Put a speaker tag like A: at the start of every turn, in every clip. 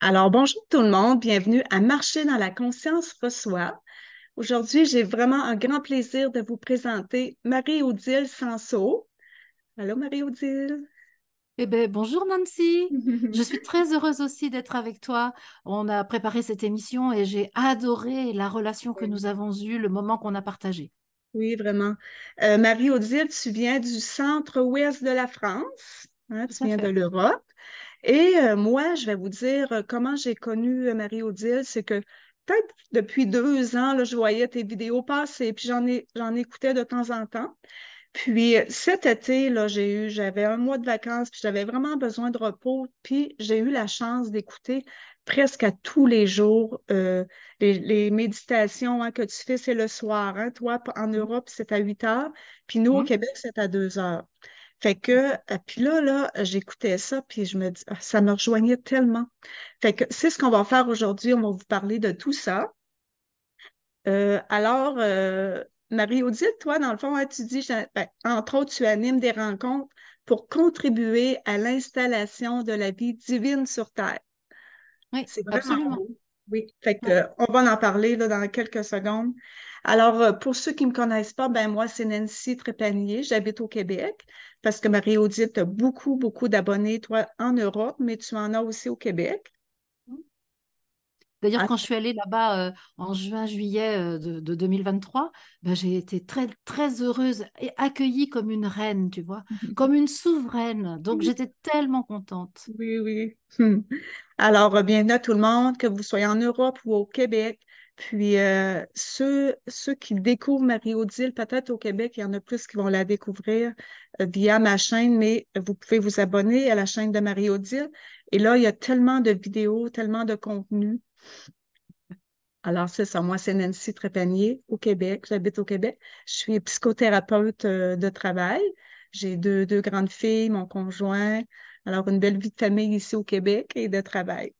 A: Alors, bonjour tout le monde, bienvenue à Marcher dans la conscience reçoit. Aujourd'hui, j'ai vraiment un grand plaisir de vous présenter Marie-Odile Sanso. Allô, Marie-Odile. Eh bien,
B: bonjour Nancy. Je suis très heureuse aussi d'être avec toi. On a préparé cette émission
A: et j'ai adoré la relation que nous avons eue, le moment qu'on a partagé. Oui, vraiment. Euh, Marie-Odile, tu viens du centre ouest de la France. Hein, tu viens de l'Europe. Et euh, moi, je vais vous dire euh, comment j'ai connu euh, Marie-Odile, c'est que peut-être depuis deux ans, là, je voyais tes vidéos passer, puis j'en, écoutais de temps en temps. Puis cet été, là, j'ai eu, j'avais un mois de vacances, puis j'avais vraiment besoin de repos, puis j'ai eu la chance d'écouter presque à tous les jours les, méditations hein, que tu fais, c'est le soir. Hein. toi, en mmh. Europe, c'est à 8 heures, puis nous, au Québec, c'est à 2 heures. Fait que, euh, puis là, là, j'écoutais ça, puis je me dis, ah, ça me rejoignait tellement. Fait que c'est ce qu'on va faire aujourd'hui. On va vous parler de tout ça. Euh, alors, euh, Marie-Odile, toi, dans le fond, hein, tu dis, ben, entre autres, tu animes des rencontres pour contribuer à l'installation de la vie divine sur Terre. Oui, c'est absolument. Oui, fait que, on va en parler là, dans quelques secondes. Alors, euh, pour ceux qui ne me connaissent pas, ben moi, c'est Nancy Trépanier. J'habite au Québec parce que Marie-Audite a beaucoup, beaucoup d'abonnés, toi, en Europe, mais tu en as aussi au Québec. D'ailleurs, ah, quand je suis allée
B: là-bas euh, en juin, juillet euh, de, 2023, ben, j'ai été très, très heureuse et accueillie comme une reine, tu vois, comme une souveraine. Donc, j'étais tellement
A: contente. Oui, oui. Hmm. Alors, bienvenue à tout le monde, que vous soyez en Europe ou au Québec, puis euh, ceux, qui découvrent Marie-Odile, peut-être au Québec, il y en a plus qui vont la découvrir euh, via ma chaîne, mais vous pouvez vous abonner à la chaîne de Marie-Odile. Et là, il y a tellement de vidéos, tellement de contenu. Alors, c'est ça. Moi, c'est Nancy Trépanier au Québec. J'habite au Québec. Je suis psychothérapeute euh, de travail. J'ai deux grandes filles, mon conjoint. Alors, une belle vie de famille ici au Québec et de travail.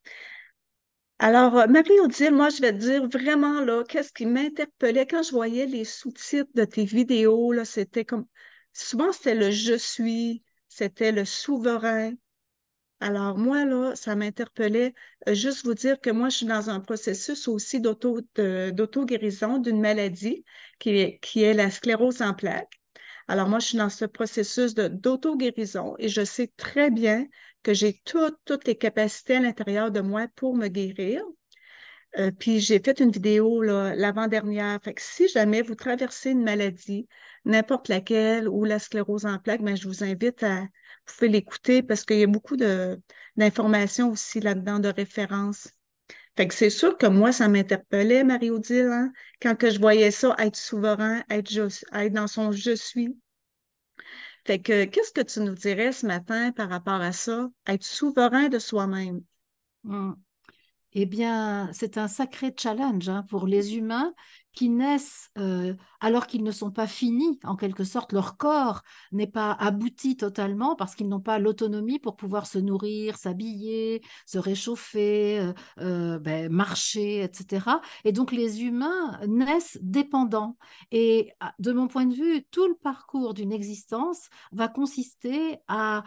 A: Alors, euh, Marie-Odile, moi, je vais te dire vraiment, là, qu'est-ce qui m'interpellait quand je voyais les sous-titres de tes vidéos, là, c'était comme, souvent, c'était le « je suis », c'était le souverain. Alors, moi, là, ça m'interpellait. Euh, juste vous dire que moi, je suis dans un processus aussi d'auto-guérison d'une maladie qui est, qui est la sclérose en plaques. Alors, moi, je suis dans ce processus d'auto-guérison et je sais très bien que j'ai toutes les capacités à l'intérieur de moi pour me guérir. Euh, puis j'ai fait une vidéo l'avant-dernière. Fait si jamais vous traversez une maladie, n'importe laquelle, ou la sclérose en plaques, mais ben, je vous invite à vous faire l'écouter parce qu'il y a beaucoup d'informations aussi là-dedans de références. Fait que c'est sûr que moi, ça m'interpellait, marie Odile, hein, quand que je voyais ça, être souverain, être, être dans son je suis. Fait que qu'est-ce que tu nous dirais ce matin par rapport à ça? Être souverain de soi-même. Hmm eh bien, c'est un sacré
B: challenge hein, pour mmh. les humains qui naissent euh, alors qu'ils ne sont pas finis, en quelque sorte. Leur corps n'est pas abouti totalement parce qu'ils n'ont pas l'autonomie pour pouvoir se nourrir, s'habiller, se réchauffer, euh, euh, ben, marcher, etc. Et donc, les humains naissent dépendants. Et ah, de mon point de vue, tout le parcours d'une existence va consister à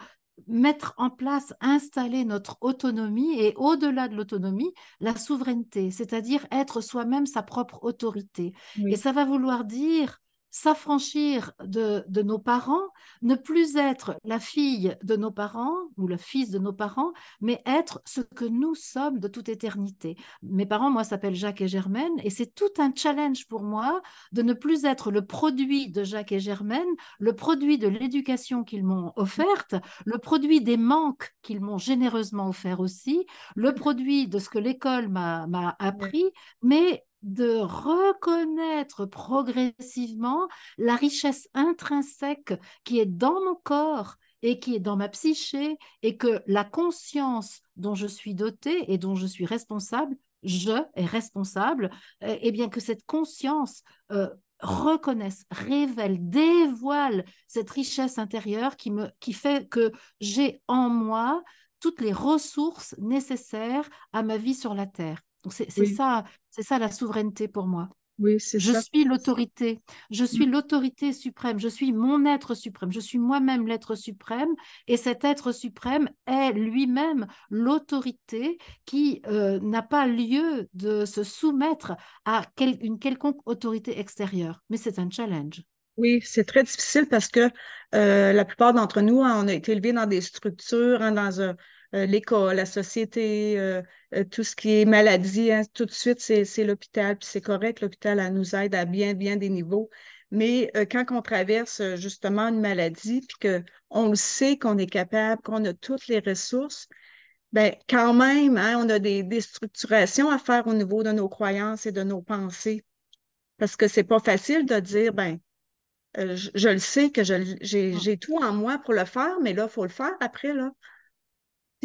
B: mettre en place, installer notre autonomie et au-delà de l'autonomie, la souveraineté, c'est-à-dire être soi-même sa propre autorité. Et ça va vouloir dire s'affranchir de, nos parents, ne plus être la fille de nos parents ou le fils de nos parents, mais être ce que nous sommes de toute éternité. Mes parents, moi, s'appellent Jacques et Germaine, et c'est tout un challenge pour moi de ne plus être le produit de Jacques et Germaine, le produit de l'éducation qu'ils m'ont offerte, le produit des manques qu'ils m'ont généreusement offert aussi, le produit de ce que l'école m'a appris, mais de reconnaître progressivement la richesse intrinsèque qui est dans mon corps et qui est dans ma psyché et que la conscience dont je suis dotée et dont je suis responsable, je est responsable, et euh, eh bien que cette conscience euh, reconnaisse, révèle, dévoile cette richesse intérieure qui, me, qui fait que j'ai en moi toutes les ressources nécessaires à ma vie sur la Terre. C'est ça, c'est ça la souveraineté pour moi. Oui, je, Suis l'autorité. Je suis mmh. l'autorité suprême. Je suis mon être suprême. Je suis moi-même l'être suprême. Et cet être suprême est lui-même l'autorité qui euh, n'a pas lieu de se
A: soumettre à une quelconque autorité extérieure. Mais c'est un challenge. Oui, c'est très difficile parce que euh, la plupart d'entre nous, hein, on a été élevés dans des structures, hein, dans un euh, l'école, la société, euh, euh, tout ce qui est maladie, hein, tout de suite, c'est l'hôpital. Puis c'est correct, l'hôpital nous aide à bien, bien des niveaux. Mais quand on traverse justement une maladie, puis qu'on le sait qu'on est capable, qu'on a toutes les ressources, ben quand même, hein, on a des, structurations à faire au niveau de nos croyances et de nos pensées. Parce que c'est pas facile de dire, ben je, le sais que ah. j'ai tout en moi pour le faire, mais là, il faut le faire après. Là.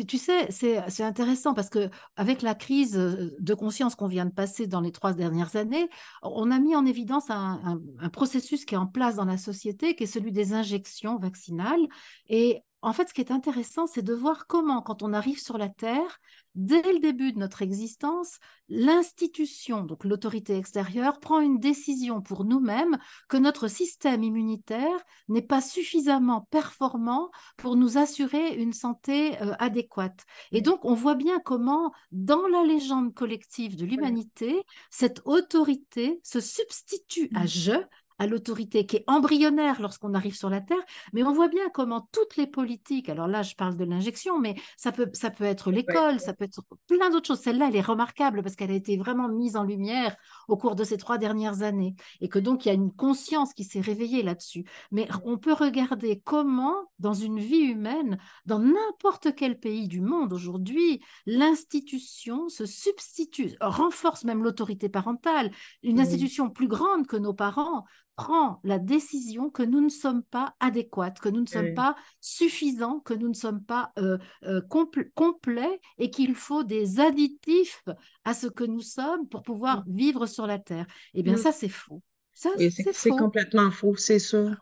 B: Tu sais, c'est intéressant parce que avec la crise euh, de conscience qu'on vient de passer dans les trois dernières années, on a mis en évidence un, un, processus qui est en place dans la société, qui est celui des injections vaccinales. Et en fait, ce qui est intéressant, c'est de voir comment, quand on arrive sur la Terre, dès le début de notre existence, l'institution, donc l'autorité extérieure, prend une décision pour nous-mêmes que notre système immunitaire n'est pas suffisamment performant pour nous assurer une santé euh, adéquate. Et donc, on voit bien comment, dans la légende collective de l'humanité, cette autorité se substitue à mmh. je à l'autorité qui est embryonnaire lorsqu'on arrive sur la Terre, mais on voit bien comment toutes les politiques, alors là je parle de l'injection, mais ça peut, ça peut être l'école, ça peut être plein d'autres choses. Celle-là, elle est remarquable parce qu'elle a été vraiment mise en lumière au cours de ces trois dernières années et que donc il y a une conscience qui s'est réveillée là-dessus. Mais on peut regarder comment, dans une vie humaine, dans n'importe quel pays du monde aujourd'hui, l'institution se substitue, renforce même l'autorité parentale, une mmh. institution plus grande que nos parents prend la décision que nous ne sommes pas adéquates, que nous ne sommes pas suffisants, que nous ne sommes pas euh, euh, complets et qu'il faut des additifs à ce que nous sommes pour pouvoir mmh. vivre sur la Terre. Eh bien, mmh. ça, c'est faux. c'est
A: complètement faux, c'est sûr.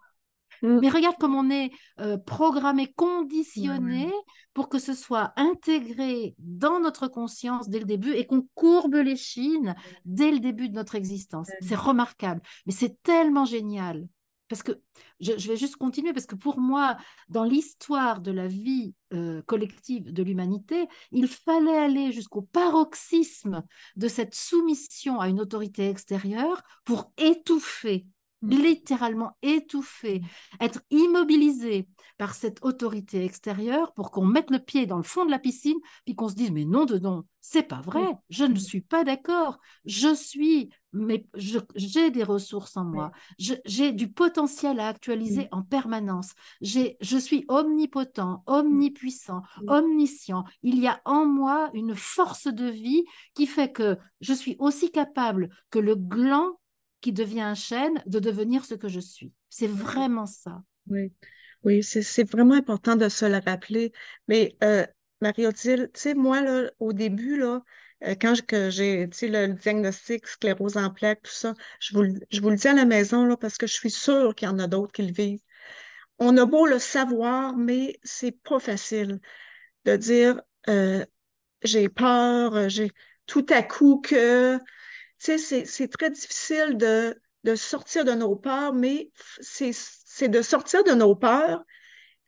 B: Mm. Mais regarde comme on est euh, programmé, conditionné pour que ce soit intégré dans notre conscience dès le début et qu'on courbe les chines dès le début de notre existence. C'est remarquable, mais c'est tellement génial. Parce que je, vais juste continuer, parce que pour moi, dans l'histoire de la vie euh, collective de l'humanité, il fallait aller jusqu'au paroxysme de cette soumission à une autorité extérieure pour étouffer littéralement étouffé, mmh. être immobilisé par cette autorité extérieure pour qu'on mette le pied dans le fond de la piscine puis qu'on se dise mais non dedans non, c'est pas vrai, mmh. je ne mmh. suis pas d'accord, je suis mais j'ai des ressources en moi, j'ai du potentiel à actualiser en permanence, je suis omnipotent, omnipuissant, omniscient. Il y a en moi une force de vie qui fait que je suis aussi capable que le gland qui devient un chêne de devenir ce que je suis. C'est ah vraiment
A: ça. Oui, oui c'est vraiment important de se le rappeler. Mais euh, marie tu sais, moi, là, au début, là, euh, quand j'ai le diagnostic sclérose en plaques, tout ça, je vous, je vous le dis à la maison là, parce que je suis sûre qu'il y en a d'autres qui le vivent. On a beau le savoir, mais c'est pas facile de dire euh, j'ai peur, j'ai tout à coup que tu sais, c'est très difficile de, sortir de nos peurs, mais c'est de sortir de nos peurs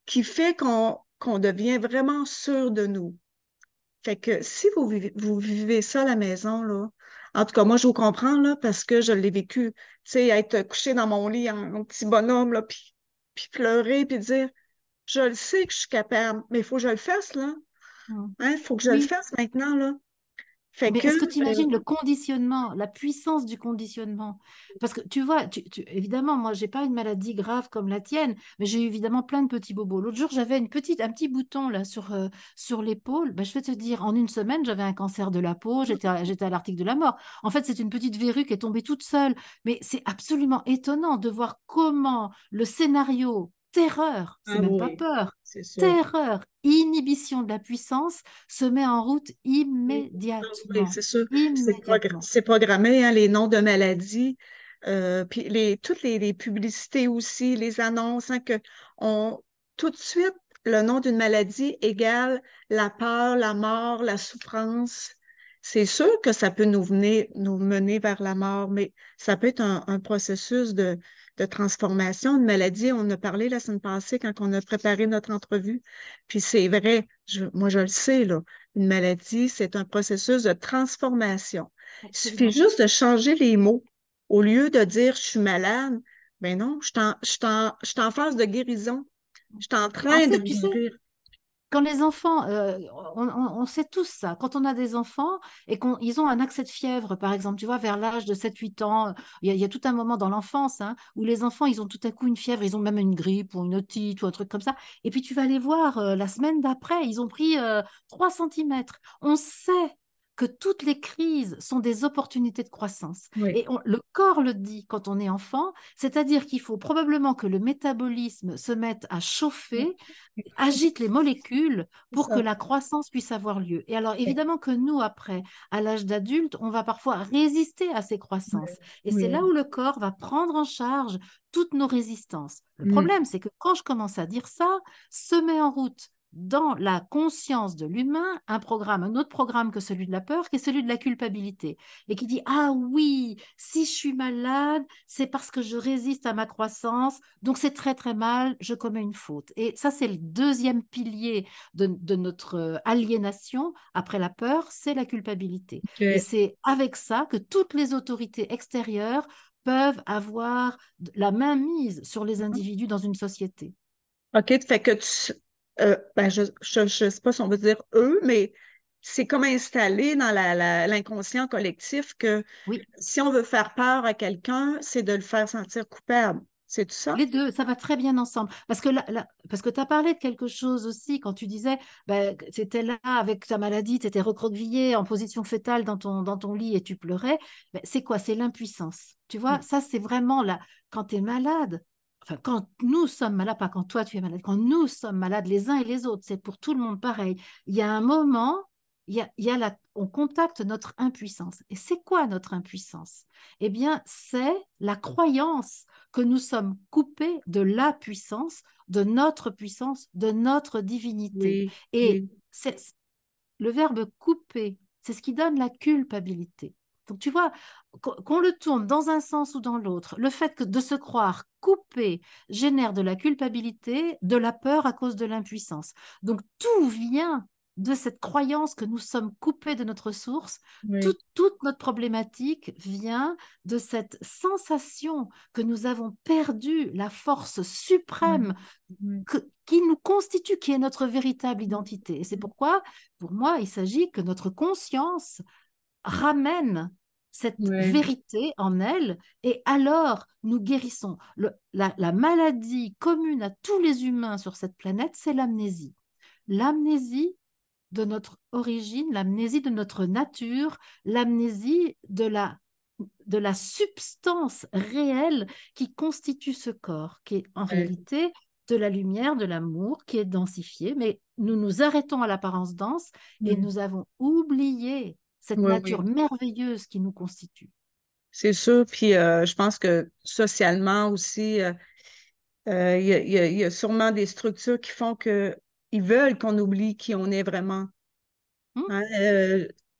A: qui fait qu'on devient vraiment sûr de nous. Fait que si vous vivez, ça à la maison, là, en tout cas, moi, je vous comprends là, parce que je l'ai vécu. Tu sais, être couché dans mon lit en, petit bonhomme, là, puis, puis pleurer, puis dire Je le sais que je suis capable, mais il faut que je le fasse, là. Mmh. Il hein, faut que je le fasse maintenant, là mais quest est-ce que tu euh, imagines le
B: conditionnement, la puissance du conditionnement Parce que tu vois, tu, évidemment, moi, j'ai pas une maladie grave comme la tienne, mais j'ai eu évidemment plein de petits bobos. L'autre jour, j'avais une petite, un petit bouton là sur, euh, sur l'épaule. Bah, je vais te dire, en une semaine, j'avais un cancer de la peau, mmh. j'étais j'étais à l'article de la mort. En fait, c'est une petite verrue qui est tombée toute seule. Mais c'est absolument étonnant de voir comment le scénario terreur, c'est n'est ah même pas peur,
A: terreur,
B: inhibition de la puissance se met en route immédiatement.
A: c'est programmé, hein, les noms de maladies, euh, puis les, toutes les, publicités aussi, les annonces, hein, que on, tout de suite, le nom d'une maladie égale la peur, la mort, la souffrance. C'est sûr que ça peut nous, nous mener vers la mort, mais ça peut être un processus de, de transformation, de maladie. On a parlé la semaine passée quand on a préparé notre entrevue. Puis c'est vrai, moi je le sais, là, une maladie, c'est un processus de transformation. Il suffit juste de changer les mots. Au lieu de dire je suis malade, ben non, je suis en, en, phase de guérison. Je suis en train de guérir quand les enfants, euh,
B: on, sait tous ça, quand on a des enfants et qu'ils ont un accès de fièvre, par exemple, tu vois, vers l'âge de 7-8 ans, il y, a tout un moment dans l'enfance hein, où les enfants, ils ont tout à coup une fièvre, ils ont même une grippe ou une otite ou un truc comme ça. Et puis tu vas les voir euh, la semaine d'après, ils ont pris 3 euh, cm. On sait que toutes les crises sont des opportunités de croissance. Et le corps le dit quand on est enfant, c'est-à-dire qu'il faut probablement que le métabolisme se mette à chauffer, agite les molécules pour que la croissance puisse avoir lieu. Et alors évidemment que nous, après, à l'âge d'adulte, on va parfois résister à ces croissances. Et c'est là où le corps va prendre en charge toutes nos résistances. Le mmh. problème, c'est que quand je commence à dire ça, se met en route dans la conscience de l'humain un programme, un autre programme que celui de la peur, qui est celui de la culpabilité, et qui dit ah oui, si je suis malade, c'est parce que je résiste à ma croissance, donc c'est très très mal, je commets une faute. Et ça c'est le deuxième pilier de, de notre euh, aliénation après la peur, c'est la culpabilité. Et c'est avec ça que toutes les autorités extérieures peuvent avoir la main mise sur les mm-hmm. individus
A: dans une société. OK, fait que tu, euh, ben je ne je, sais pas si on veut dire eux, mais c'est comme installé dans l'inconscient collectif que si on veut faire peur à quelqu'un, c'est de le faire sentir coupable. C'est tout ça? Les deux, ça
B: va très bien ensemble. Parce que, parce que tu as parlé de quelque chose aussi quand tu disais, ben, tu étais là avec ta maladie, tu étais recroquevillé en position fœtale dans ton, dans ton lit et tu pleurais. Ben, c'est quoi? C'est l'impuissance. Tu vois, ça, c'est vraiment là. Quand tu es malade, quand nous sommes malades, pas quand toi tu es malade, quand nous sommes malades les uns et les autres, c'est pour tout le monde pareil. Il y a un moment, il y a, on contacte notre impuissance. Et c'est quoi notre impuissance Eh bien, c'est la croyance que nous sommes coupés de la puissance, de notre puissance, de notre divinité. et le verbe couper, c'est ce qui donne la culpabilité. Donc tu vois, qu'on le tourne dans un sens ou dans l'autre, le fait de se croire coupé génère de la culpabilité, de la peur à cause de l'impuissance. Donc tout vient de cette croyance que nous sommes coupés de notre source, toute, notre problématique vient de cette sensation que nous avons perdu la force mmh. suprême qui nous constitue, qui est notre véritable identité. Et c'est pourquoi, pour moi, il s'agit que notre conscience ramène cette vérité en elle, et alors nous guérissons. la, maladie commune à tous les humains sur cette planète, c'est l'amnésie. L'amnésie de notre origine, l'amnésie de notre nature, l'amnésie de la, de la substance réelle qui constitue ce corps, qui est en réalité de la lumière, de l'amour qui est densifié, mais nous nous arrêtons à l'apparence dense et mm. nous avons oublié cette nature merveilleuse qui nous constitue.
A: C'est sûr, puis euh, je pense que socialement aussi, euh, euh, il, y a, sûrement des structures qui font qu'ils veulent qu'on oublie qui on est vraiment. Mmh. Hein,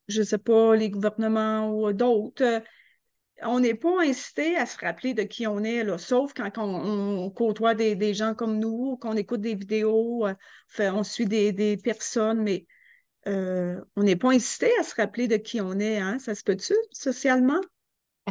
A: je ne sais pas, les gouvernements ou d'autres on n'est pas incité à se rappeler de qui on est, sauf quand on, côtoie des, gens comme nous, qu'on écoute des vidéos, on suit des, des, personnes, mais euh, on n'est pas incité à se rappeler de qui on est, hein? ça se peut-tu socialement?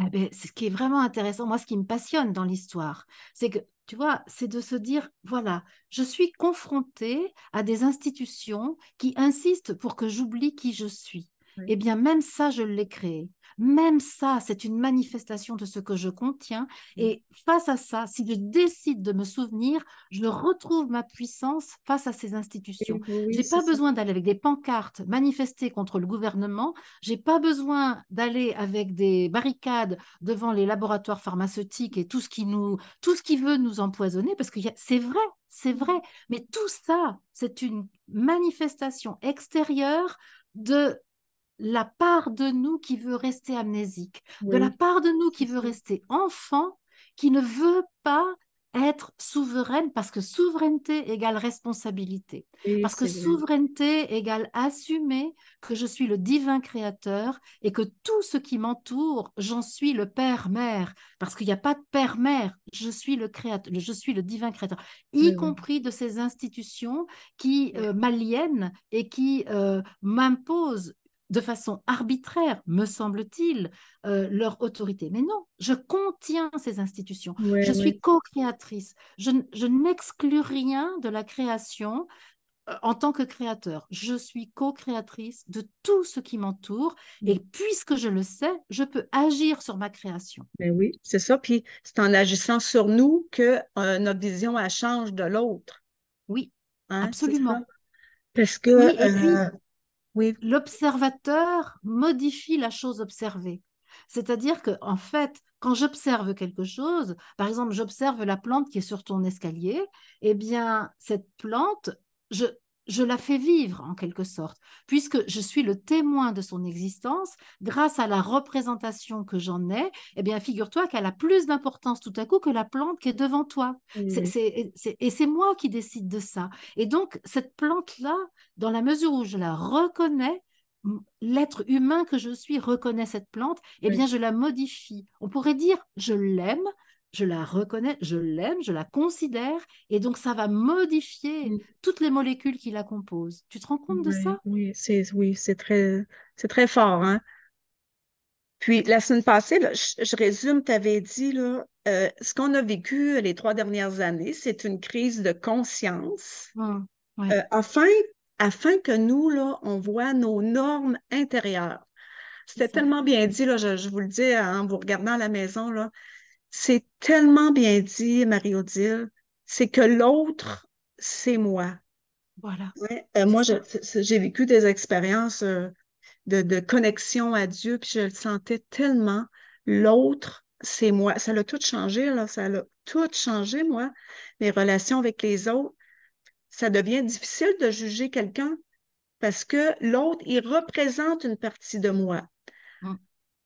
A: Eh ben, ce qui est vraiment intéressant, moi, ce qui me passionne dans l'histoire, c'est que, tu vois,
B: c'est de se dire, voilà, je suis confrontée à des institutions qui insistent pour que j'oublie qui je suis eh bien même ça, je l'ai créé. Même ça, c'est une manifestation de ce que je contiens. Mmh. Et face à ça, si je décide de me souvenir, je retrouve ma puissance face à ces institutions. j'ai pas besoin d'aller avec des pancartes manifester contre le gouvernement. J'ai pas besoin d'aller avec des barricades devant les laboratoires pharmaceutiques et tout ce qui nous, tout ce qui veut nous empoisonner, parce que c'est vrai, c'est vrai. Mais tout ça, c'est une manifestation extérieure de la part de nous qui veut rester amnésique, de la part de nous qui veut rester enfant, qui ne veut pas être souveraine parce que souveraineté égale responsabilité, parce que souveraineté égale assumer que je suis le divin créateur et que tout ce qui m'entoure, j'en suis le père-mère, parce qu'il n'y a pas de père-mère, je suis le créateur, je suis le divin créateur, y compris de ces institutions qui euh, m'aliènent et qui euh, m'imposent de façon arbitraire, me semble-t-il, euh, leur autorité. Mais non, je contiens ces institutions. je suis co-créatrice. Je, n'exclus rien de la création euh, en tant que créateur. Je suis co-créatrice de tout ce qui m'entoure. Mm. Et puisque je le sais, je peux agir
A: sur ma création. Mais ben oui, c'est ça. Puis c'est en agissant sur nous que euh, notre vision change de l'autre. Oui, hein, absolument. Parce que.
B: L'observateur modifie la chose observée. C'est-à-dire que, en fait, quand j'observe quelque chose, par exemple, j'observe la plante qui est sur ton escalier, eh bien, cette plante, je, je la fais vivre en quelque sorte, puisque je suis le témoin de son existence grâce à la représentation que j'en ai. Eh bien, figure-toi qu'elle a plus d'importance tout à coup que la plante qui est devant toi. Mm. et c'est moi qui décide de ça. Et donc, cette plante-là, dans la mesure où je la reconnais, l'être humain que je suis reconnaît cette plante, eh bien, je la modifie. On pourrait dire, je l'aime, je la reconnais, je l'aime, je la considère, et donc ça va modifier mmh. toutes les molécules qui la composent. Tu te rends compte de ça
A: Oui, c'est oui, c'est très, c'est très fort. Hein. Puis la semaine passée, je, résume, tu avais dit là, euh, ce qu'on a vécu euh, les trois dernières années, c'est une crise de conscience. Mmh, euh, afin, que nous, là, on voit nos normes intérieures. C'était tellement bien dit, là, je, vous le dis hein, en vous regardant à la maison, là, c'est tellement bien dit, Marie-Odile, C'est que l'autre, c'est moi. Voilà. Euh, moi, j'ai vécu des expériences euh, de, connexion à Dieu, puis je le sentais tellement. L'autre, c'est moi. Ça l'a tout changé, là. Ça l'a tout changé, moi. Mes relations avec les autres. Ça devient difficile de juger quelqu'un parce que l'autre, il représente une partie de moi.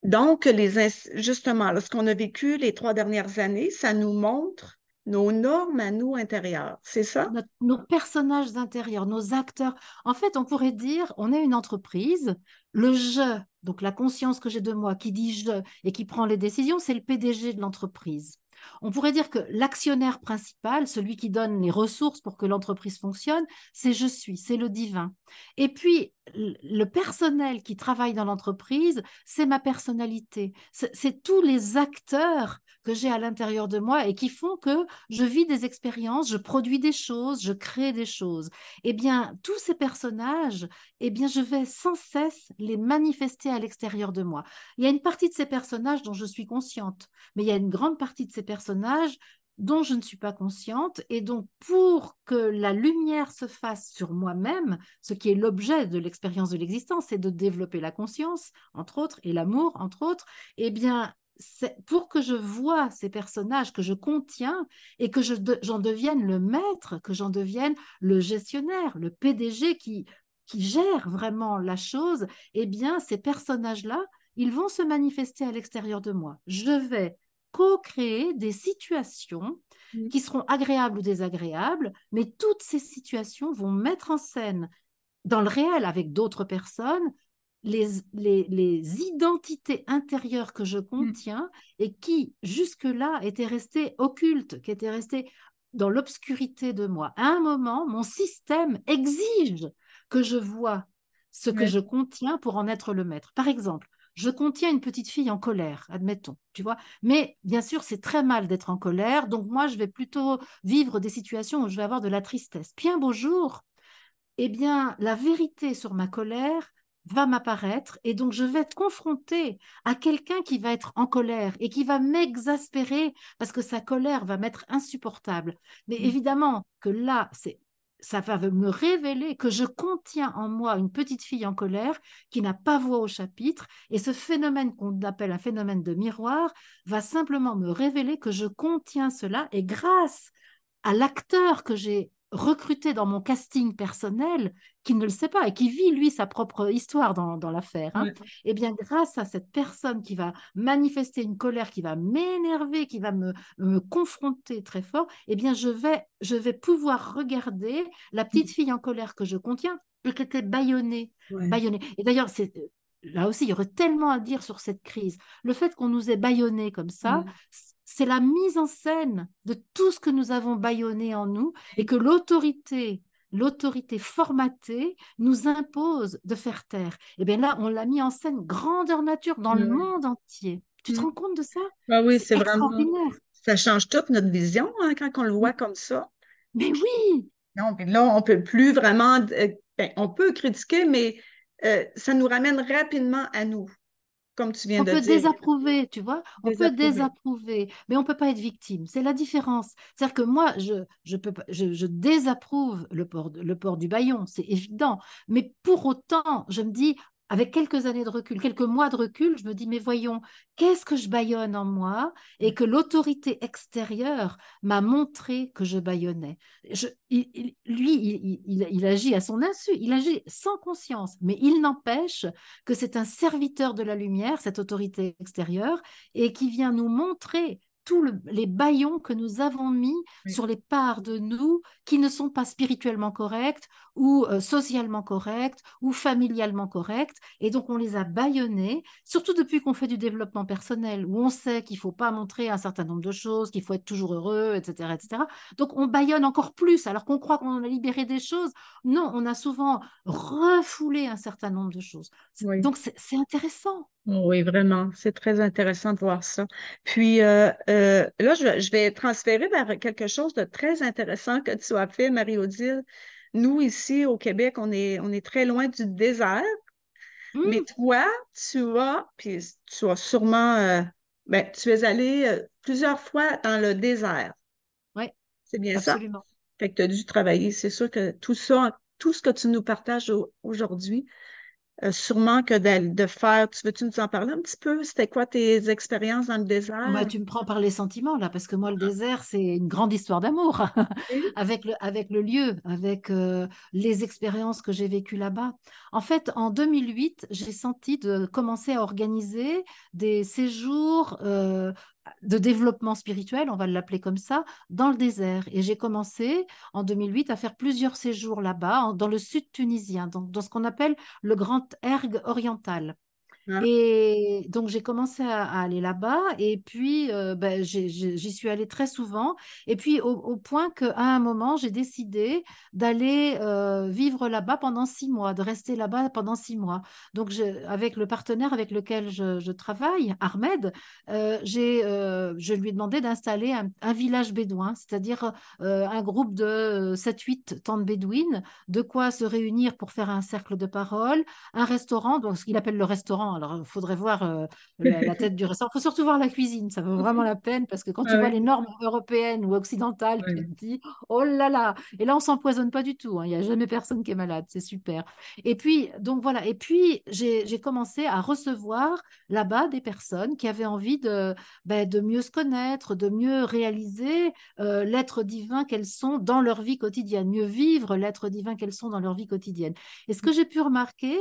A: Donc, les justement, lorsqu'on a vécu les trois dernières années, ça nous montre nos normes à nous intérieures, c'est ça? nos personnages intérieurs, nos acteurs. En fait, on pourrait
B: dire, on est une entreprise, le je, donc la conscience que j'ai de moi qui dit je et qui prend les décisions, c'est le PDG de l'entreprise. On pourrait dire que l'actionnaire principal, celui qui donne les ressources pour que l'entreprise fonctionne, c'est je suis, c'est le divin. Et puis, le personnel qui travaille dans l'entreprise, c'est ma personnalité. C'est tous les acteurs que j'ai à l'intérieur de moi et qui font que je vis des expériences, je produis des choses, je crée des choses. Eh bien, tous ces personnages, eh bien, je vais sans cesse les manifester à l'extérieur de moi. Il y a une partie de ces personnages dont je suis consciente, mais il y a une grande partie de ces personnages dont je ne suis pas consciente. Et donc, pour que la lumière se fasse sur moi-même, ce qui est l'objet de l'expérience de l'existence, c'est de développer la conscience, entre autres, et l'amour, entre autres, eh bien, pour que je vois ces personnages que je contiens et que j'en devienne le maître, que j'en devienne le gestionnaire, le PDG qui, qui gère vraiment la chose, eh bien, ces personnages-là, ils vont se manifester à l'extérieur de moi. Je vais co-créer des situations mmh. qui seront agréables ou désagréables, mais toutes ces situations vont mettre en scène dans le réel avec d'autres personnes les, identités intérieures que je mmh. contiens et qui jusque-là étaient restées occultes, qui étaient restées dans l'obscurité de moi. À un moment, mon système exige que je vois ce que je contiens pour en être le maître. Par exemple, je contiens une petite fille en colère, admettons, tu vois. Mais bien sûr, c'est très mal d'être en colère, donc moi, je vais plutôt vivre des situations où je vais avoir de la tristesse. Bien, bonjour. beau jour, eh bien, la vérité sur ma colère va m'apparaître et donc je vais être confrontée à quelqu'un qui va être en colère et qui va m'exaspérer parce que sa colère va m'être insupportable. Mais mmh. évidemment que là, c'est ça va me révéler que je contiens en moi une petite fille en colère qui n'a pas voix au chapitre. Et ce phénomène qu'on appelle un phénomène de miroir va simplement me révéler que je contiens cela. Et grâce à l'acteur que j'ai recruté dans mon casting personnel qui ne le sait pas et qui vit, lui, sa propre histoire dans, l'affaire. Et hein, eh bien, grâce à cette personne qui va manifester une colère, qui va m'énerver, qui va me, confronter très fort, et eh bien, je vais, je vais pouvoir regarder la petite mmh. fille en colère que je contiens, qui était baïonnée. Et d'ailleurs, c'est là aussi, il y aurait tellement à dire sur cette crise. Le fait qu'on nous ait bâillonné comme ça, mm. c'est la mise en scène de tout ce que nous avons bâillonné en nous et que l'autorité, l'autorité formatée nous impose de faire taire. Et eh bien là, on l'a mis en scène grandeur nature dans le mm. monde entier. Tu te mm. rends compte de ça ah Oui, c'est vraiment.
A: Ça change toute notre vision hein, quand on le voit comme ça. Mais oui! Non, mais là, on ne peut plus vraiment. Euh, ben, on peut critiquer, mais euh, ça nous ramène rapidement à nous, comme tu viens de dire. On peut
B: désapprouver, tu vois. On peut désapprouver, mais on peut pas être victime. C'est la différence. C'est-à-dire que moi, je, je, peux, désapprouve le port, le port du baillon, c'est évident. Mais pour autant, je me dis, avec quelques années de recul, quelques mois de recul, je me dis, mais voyons, qu'est-ce que je bâillonne en moi et mm. que l'autorité extérieure m'a montré que je bâillonnais. lui, il, il, agit à son insu, il agit sans conscience, mais il n'empêche que c'est un serviteur de la lumière, cette autorité extérieure, et qui vient nous montrer tous les baillons que nous avons mis sur les parts de nous qui ne sont pas spirituellement correctes ou euh, socialement correctes ou familialement correctes. Et donc, on les a baillonnés, surtout depuis qu'on fait du développement personnel, où on sait qu'il ne faut pas montrer un certain nombre de choses, qu'il faut être toujours heureux, etc. etc. Donc, on baillonne encore plus, alors qu'on croit qu'on a libéré des choses. Non, on a souvent refoulé un certain nombre de choses. Donc, c'est intéressant.
A: Oui, vraiment. C'est très intéressant de voir ça. Puis euh, euh, là, je, vais transférer vers quelque chose de très intéressant que tu as fait, Marie-Odile. Nous, ici au Québec, on est, très loin du désert. Mais hmm. toi, tu as, puis tu as sûrement, euh, ben, tu es allé plusieurs fois dans le désert. Oui. C'est bien absolument. ça. Fait que tu as dû travailler. C'est sûr que tout ça, tout ce que tu nous partages aujourd'hui, euh, sûrement que de, de faire. Tu veux-tu nous en parler un petit peu? C'était quoi tes expériences dans le désert? Bah, tu me prends par les sentiments, là, parce que moi, le ah. désert, c'est une grande histoire d'amour
B: avec, le, avec le lieu, avec euh, les expériences que j'ai vécues là-bas. En fait, en 2008, j'ai senti de commencer à organiser des séjours euh, de développement spirituel, on va l'appeler comme ça, dans le désert. Et j'ai commencé en 2008 à faire plusieurs séjours là-bas, dans le sud tunisien, donc dans ce qu'on appelle le Grand Erg oriental. Hein. Et donc, j'ai commencé à, aller là-bas. Et puis, euh, ben, j'y suis allée très souvent. Et puis, au, point point qu'à un moment, j'ai décidé d'aller euh, vivre là-bas pendant six mois, de rester là-bas pendant six mois. Donc, avec le partenaire avec lequel je, travaille, Ahmed, euh, j'ai je lui ai demandé d'installer un, village bédouin, c'est-à-dire un groupe de 7-8 tentes bédouines, de quoi se réunir pour faire un cercle de parole, un restaurant, donc ce qu'il appelle le restaurant alors, il faudrait voir euh, la, tête du restaurant. Il faut surtout voir la cuisine. Ça vaut vraiment la peine parce que quand tu ah vois les normes européennes ou occidentales, tu te dis oh là là. Et là, on s'empoisonne pas du tout. Hein. Il y n'y a jamais personne qui est malade. C'est super. Et puis, donc voilà. Et puis, j'ai commencé à recevoir là-bas des personnes qui avaient envie de, ben, de mieux se connaître, de mieux réaliser euh, l'être divin qu'elles sont dans leur vie quotidienne, mieux vivre l'être divin qu'elles sont dans leur vie quotidienne. Et ce que mmh. j'ai pu remarquer,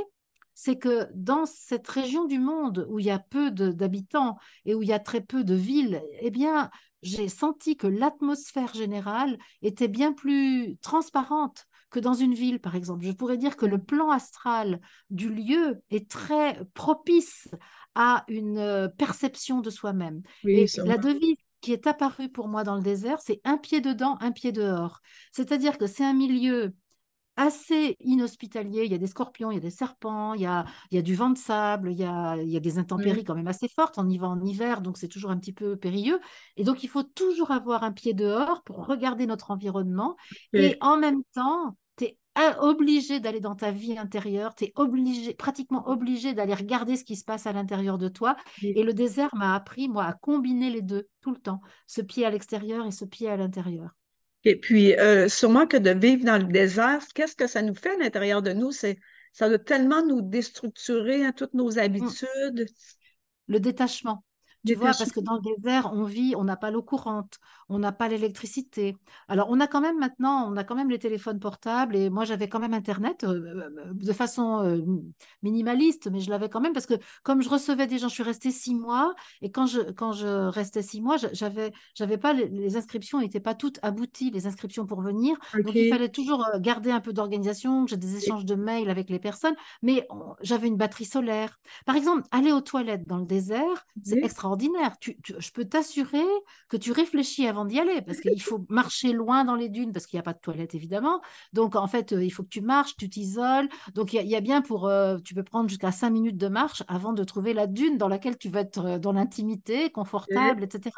B: c'est que dans cette région du monde où il y a peu d'habitants et où il y a très peu de villes, eh bien, j'ai senti que l'atmosphère générale était bien plus transparente que dans une ville, par exemple. Je pourrais dire que le plan astral du lieu est très propice à une euh, perception de soi-même. la devise qui est apparue pour moi dans le désert, c'est un pied dedans, un pied dehors. C'est-à-dire que c'est un milieu assez inhospitalier. Il y a des scorpions, il y a des serpents, il y a, il y a du vent de sable, il y a, il y a des mmh. intempéries quand même assez fortes. On y va en hiver, donc c'est toujours un petit peu périlleux. Et donc, il faut toujours avoir un pied dehors pour regarder notre environnement. Et en même temps, tu es ah, obligé d'aller dans ta vie intérieure, tu es obligé, pratiquement obligé d'aller regarder ce qui se passe à l'intérieur de toi. Et le désert m'a appris, moi, à combiner les deux tout le temps, ce pied à l'extérieur et ce pied à l'intérieur.
A: Et puis, euh, sûrement que de vivre dans le désert, qu'est-ce que ça nous fait à l'intérieur de nous? C'est, ça doit tellement nous déstructurer à hein, toutes nos mmh. habitudes. Le détachement. Tu vois, parce que dans le
B: désert, on vit, on n'a pas l'eau courante, on n'a pas l'électricité. Alors, on a quand même maintenant, on a quand même les téléphones portables et moi, j'avais quand même Internet euh, euh, de façon euh, minimaliste, mais je l'avais quand même parce que comme je recevais des gens, je suis restée six mois et quand je, quand je restais six mois, j'avais, j'avais pas, les, inscriptions n'étaient pas toutes abouties, les inscriptions pour venir. Donc, il fallait toujours garder un peu d'organisation, j'ai des échanges de mails avec les personnes, mais j'avais une batterie solaire. Par exemple, aller aux toilettes dans le désert, c'est extraordinaire ordinaire, je peux t'assurer que tu réfléchis avant d'y aller, parce qu'il faut marcher loin dans les dunes, parce qu'il n'y a pas de toilette, évidemment. Donc, en fait, euh, il faut que tu marches, tu t'isoles. Donc, il y, a bien pour... Euh, tu peux prendre jusqu'à 5 minutes de marche avant de trouver la dune dans laquelle tu vas être euh, dans l'intimité, confortable, etc.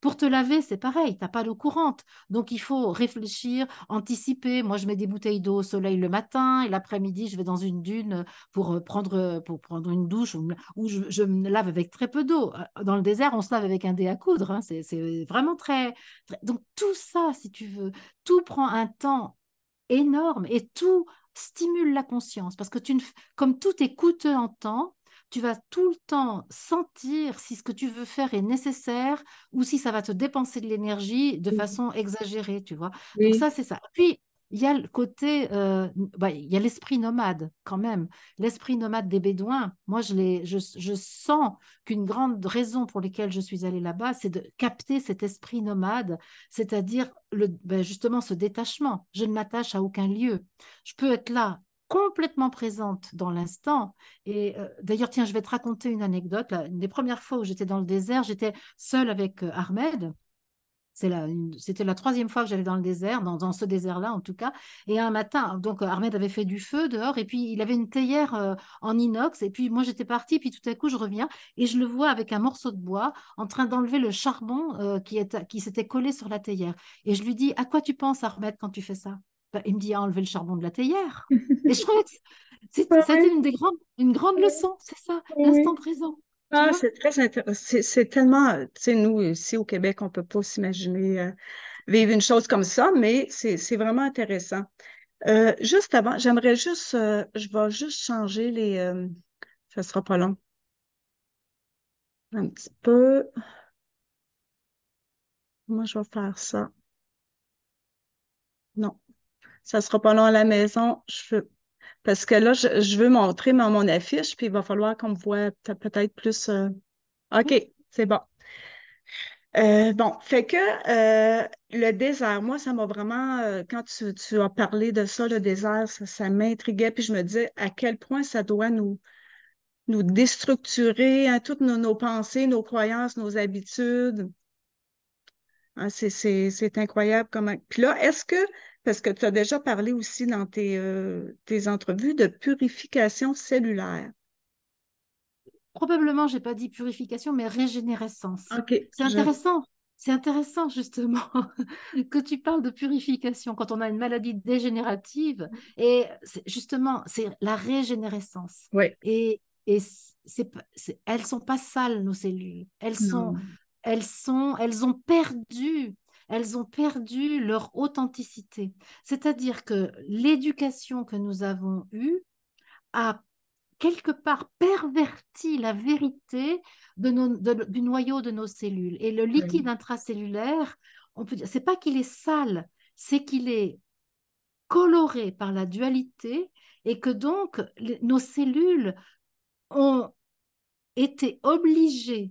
B: Pour te laver, c'est pareil, tu n'as pas d'eau courante. Donc, il faut réfléchir, anticiper. Moi, je mets des bouteilles d'eau au soleil le matin et l'après-midi, je vais dans une dune pour prendre, pour prendre une douche ou je, je me lave avec très peu d'eau. Dans le désert, on se lave avec un dé à coudre. Hein. C'est vraiment très, Donc, tout ça, si tu veux, tout prend un temps énorme et tout stimule la conscience parce que tu ne... comme tout est coûteux en temps, tu vas tout le temps sentir si ce que tu veux faire est nécessaire ou si ça va te dépenser de l'énergie de façon exagérée, tu vois. Donc ça, c'est ça. Puis, il y a le côté, euh, bah, il y a l'esprit nomade quand même, l'esprit nomade des Bédouins. Moi, je, je, sens qu'une grande raison pour laquelle je suis allée là-bas, c'est de capter cet esprit nomade, c'est-à-dire bah, justement ce détachement. Je ne m'attache à aucun lieu. Je peux être là complètement présente dans l'instant. Et euh, d'ailleurs, tiens, je vais te raconter une anecdote. Là, une des premières fois où j'étais dans le désert, j'étais seule avec euh, Ahmed. C'était la, troisième fois que j'allais dans le désert, dans, ce désert-là en tout cas. Et un matin, donc Ahmed avait fait du feu dehors et puis il avait une théière euh, en inox. Et puis moi j'étais partie, puis tout à coup je reviens et je le vois avec un morceau de bois en train d'enlever le charbon euh, qui, qui s'était collé sur la théière. Et je lui dis À quoi tu penses, Ahmed, quand tu fais ça bah, Il me dit À enlever le charbon de la théière. et je trouve que c'était une, des grandes, une grande leçon, c'est ça, l'instant présent.
A: Ah, c'est très intéressant. C'est tellement, euh, tu sais, nous, ici au Québec, on ne peut pas s'imaginer euh, vivre une chose comme ça, mais c'est vraiment intéressant. Euh, juste avant, j'aimerais juste, je vais juste changer les, ça ne sera pas long. Un petit peu. Moi, je vais faire ça. Non, ça ne sera pas long à la maison. Je parce que là, je, veux montrer mon, mon affiche, puis il va falloir qu'on me voit peut-être plus. Euh, OK, c'est bon. Euh, bon, fait que euh, le désert, moi, ça m'a vraiment, quand tu, as parlé de ça, le désert, ça, m'intriguait, puis je me disais à quel point ça doit nous, nous déstructurer, hein, toutes nos, pensées, nos croyances, nos habitudes. Hein, c'est incroyable comment. Puis là, est-ce que parce que tu as déjà parlé aussi dans tes, euh, entrevues de purification cellulaire.
B: Probablement, je n'ai pas dit purification, mais régénérescence. c'est intéressant. C'est intéressant justement que tu parles de purification quand on a une maladie dégénérative et justement c'est la régénérescence. Oui. Et, et c'est, elles sont pas sales nos cellules. Elles sont, elles sont, elles ont perdu elles ont perdu leur authenticité. C'est-à-dire que l'éducation que nous avons eue a quelque part perverti la vérité du noyau de nos cellules. Et le liquide intracellulaire, on peut dire, c'est pas qu'il est sale, c'est qu'il est coloré par la dualité et que donc nos cellules ont été obligées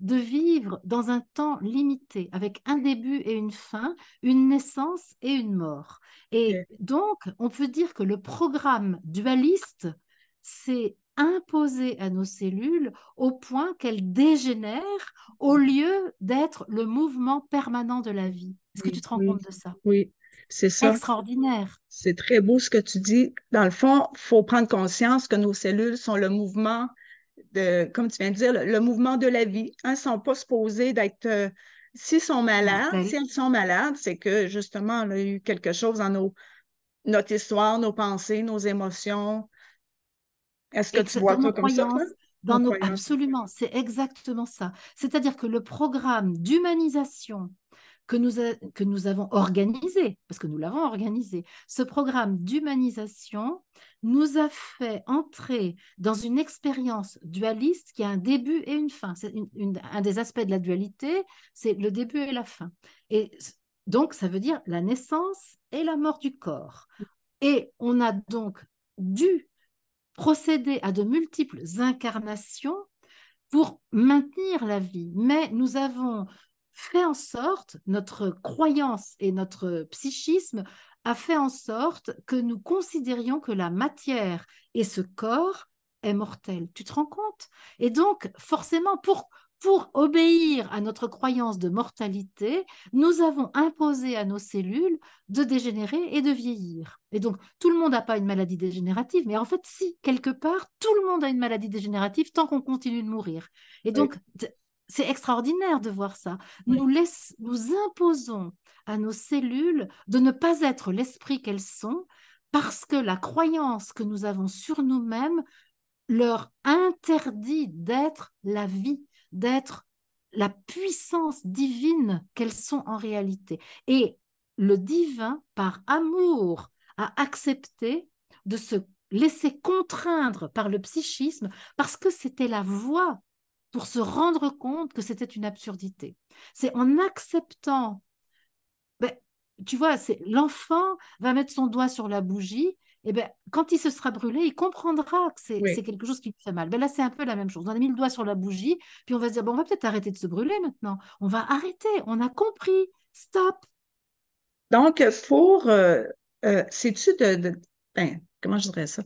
B: de vivre dans un temps limité, avec un début et une fin, une naissance et une mort. Et donc, on peut dire que le programme dualiste s'est imposé à nos cellules au point qu'elles dégénèrent au lieu d'être le mouvement permanent de la vie. Est-ce que tu te rends compte de ça
A: Oui, c'est ça.
B: Extraordinaire.
A: C'est très beau ce que tu dis. Dans le fond, faut prendre conscience que nos cellules sont le mouvement comme tu viens de dire, le, mouvement de la vie. Elles ne sont pas supposés d'être. Euh, s'ils sont malades, si elles sont malades, c'est que justement, on a eu quelque chose dans nos, notre histoire, nos pensées, nos émotions. Est-ce que tu vois ça comme ça? Dans
B: Absolument, c'est exactement ça. C'est-à-dire que le programme d'humanisation que nous, que nous avons organisé, parce que nous l'avons organisé, ce programme d'humanisation nous a fait entrer dans une expérience dualiste qui a un début et une fin. C'est un des aspects de la dualité, c'est le début et la fin. Et donc, ça veut dire la naissance et la mort du corps. Et on a donc dû procéder à de multiples incarnations pour maintenir la vie. Mais nous avons fait en sorte, notre croyance et notre psychisme a fait en sorte que nous considérions que la matière et ce corps est mortel. Tu te rends compte Et donc, forcément, pour, pour obéir à notre croyance de mortalité, nous avons imposé à nos cellules de dégénérer et de vieillir. Et donc, tout le monde n'a pas une maladie dégénérative, mais en fait, si, quelque part, tout le monde a une maladie dégénérative tant qu'on continue de mourir. Et donc, c'est extraordinaire de voir ça. Nous, nous imposons à nos cellules de ne pas être l'esprit qu'elles sont parce que la croyance que nous avons sur nous-mêmes leur interdit d'être la vie, d'être la puissance divine qu'elles sont en réalité. Et le divin, par amour, a accepté de se laisser contraindre par le psychisme parce que c'était la voie pour se rendre compte que c'était une absurdité. C'est en acceptant, ben, tu vois, c'est l'enfant va mettre son doigt sur la bougie. Et ben, quand il se sera brûlé, il comprendra que c'est quelque chose qui lui fait mal. Ben là, c'est un peu la même chose. On a mis le doigt sur la bougie, puis on va se dire, bon, on va peut-être arrêter de se brûler maintenant. On va arrêter, on a compris, stop.
A: Donc, pour euh, c'est-tu euh, de, de ben, comment je dirais ça?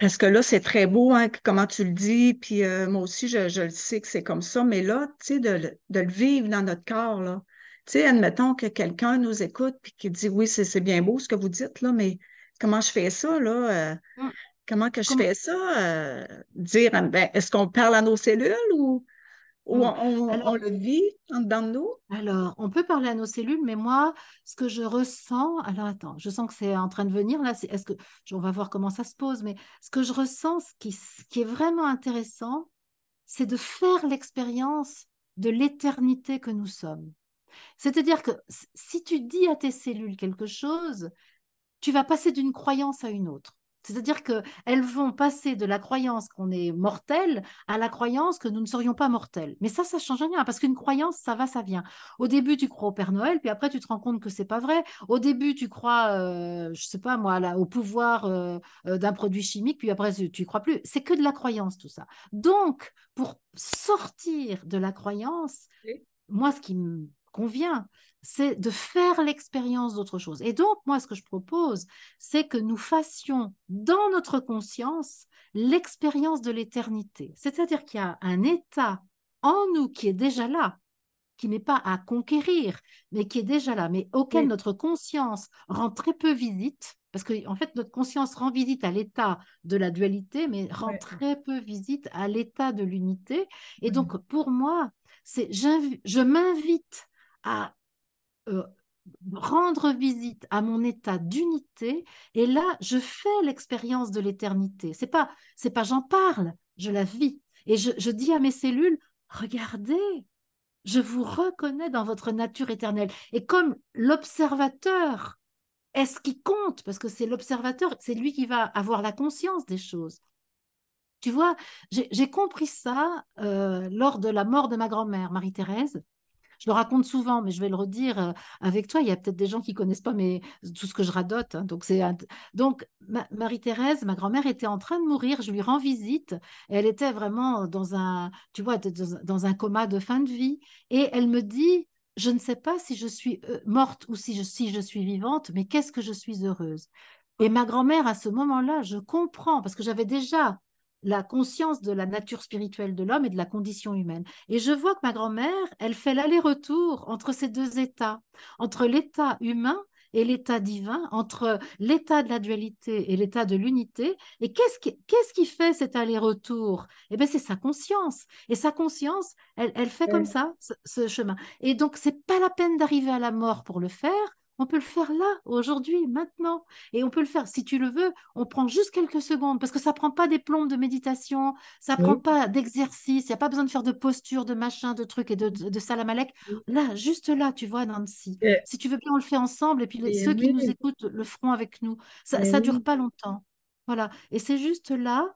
A: Parce que là, c'est très beau, hein, comment tu le dis, puis euh, moi aussi, je, le sais que c'est comme ça, mais là, tu sais, de, le vivre dans notre corps, là. Tu sais, admettons que quelqu'un nous écoute puis qui dit Oui, c'est bien beau ce que vous dites, là, mais comment je fais ça, là? Euh, mmh. Comment que je fais ça? Euh, dire ben, est-ce qu'on parle à nos cellules ou ou on,
B: le vit dans nous Alors, on peut parler à nos cellules, mais moi, ce que je ressens, alors attends, je sens que c'est en train de venir là, est-ce que, on va voir comment ça se pose, mais ce que je ressens, ce qui est vraiment intéressant, c'est de faire l'expérience de l'éternité que nous sommes. C'est-à-dire que si tu dis à tes cellules quelque chose, tu vas passer d'une croyance à une autre. C'est-à-dire qu'elles vont passer de la croyance qu'on est mortel à la croyance que nous ne serions pas mortels. Mais ça, ça change rien, parce qu'une croyance, ça va, ça vient. Au début, tu crois au Père Noël, puis après, tu te rends compte que c'est pas vrai. Au début, tu crois, je euh, je sais pas moi, là, au pouvoir euh, euh, d'un produit chimique, puis après, tu y crois plus. C'est que de la croyance, tout ça. Donc, pour sortir de la croyance, moi, ce qui me convient, c'est de faire l'expérience d'autre chose. Et donc, moi, ce que je propose, c'est que nous fassions dans notre conscience l'expérience de l'éternité. C'est-à-dire qu'il y a un état en nous qui est déjà là, qui n'est pas à conquérir, mais qui est déjà là, mais auquel notre conscience rend très peu visite, parce qu'en en fait, notre conscience rend visite à l'état de la dualité, mais rend très peu visite à l'état de l'unité. Et mmh. donc, pour moi, c'est je m'invite à euh, rendre visite à mon état d'unité et là je fais l'expérience de l'éternité c'est pas c'est pas j'en parle je la vis et je, dis à mes cellules regardez je vous reconnais dans votre nature éternelle et comme l'observateur est ce qui compte parce que c'est l'observateur c'est lui qui va avoir la conscience des choses tu vois j'ai compris ça euh, lors de la mort de ma grand-mère Marie-Thérèse je le raconte souvent, mais je vais le redire euh, avec toi. Il y a peut-être des gens qui connaissent pas mais euh, tout ce que je radote. Hein, donc, c'est donc Marie-Thérèse, ma grand-mère était en train de mourir. Je lui rends visite. elle était vraiment dans un, tu vois, dans un coma de fin de vie. Et elle me dit, je ne sais pas si je suis euh, morte ou si je, si je suis vivante, mais qu'est-ce que je suis heureuse. Et ma grand-mère, à ce moment-là, je comprends, parce que j'avais déjà la conscience de la nature spirituelle de l'homme et de la condition humaine. Et je vois que ma grand-mère, elle fait l'aller-retour entre ces deux états, entre l'état humain et l'état divin, entre l'état de la dualité et l'état de l'unité. Et qu'est-ce qui, qu'est-ce qui fait cet aller-retour Eh bien, c'est sa conscience. Et sa conscience, elle, fait comme ça, ce, ce, chemin. Et donc, c'est pas la peine d'arriver à la mort pour le faire. On peut le faire là, aujourd'hui, maintenant. Et on peut le faire, si tu le veux, on prend juste quelques secondes, parce que ça ne prend pas des plombes de méditation, ça ne prend pas d'exercice, il n'y a pas besoin de faire de posture, de machin, de trucs et de, salamalek. Là, juste là, tu vois, Nancy. Si tu veux bien, on le fait ensemble, et puis ceux qui nous écoutent le feront avec nous. Ça ne dure pas longtemps. Voilà. Et c'est juste là,